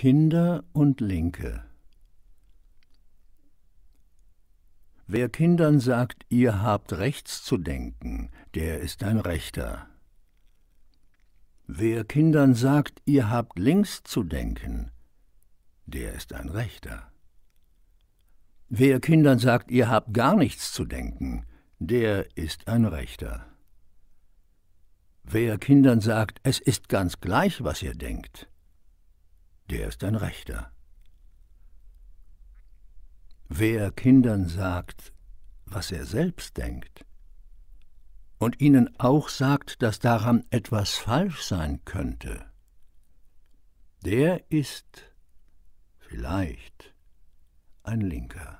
Kinder und Linke Wer Kindern sagt, ihr habt rechts zu denken, der ist ein Rechter. Wer Kindern sagt, ihr habt links zu denken, der ist ein Rechter. Wer Kindern sagt, ihr habt gar nichts zu denken, der ist ein Rechter. Wer Kindern sagt, es ist ganz gleich, was ihr denkt, Wer ist ein Rechter? Wer Kindern sagt, was er selbst denkt, und ihnen auch sagt, dass daran etwas falsch sein könnte, der ist vielleicht ein Linker.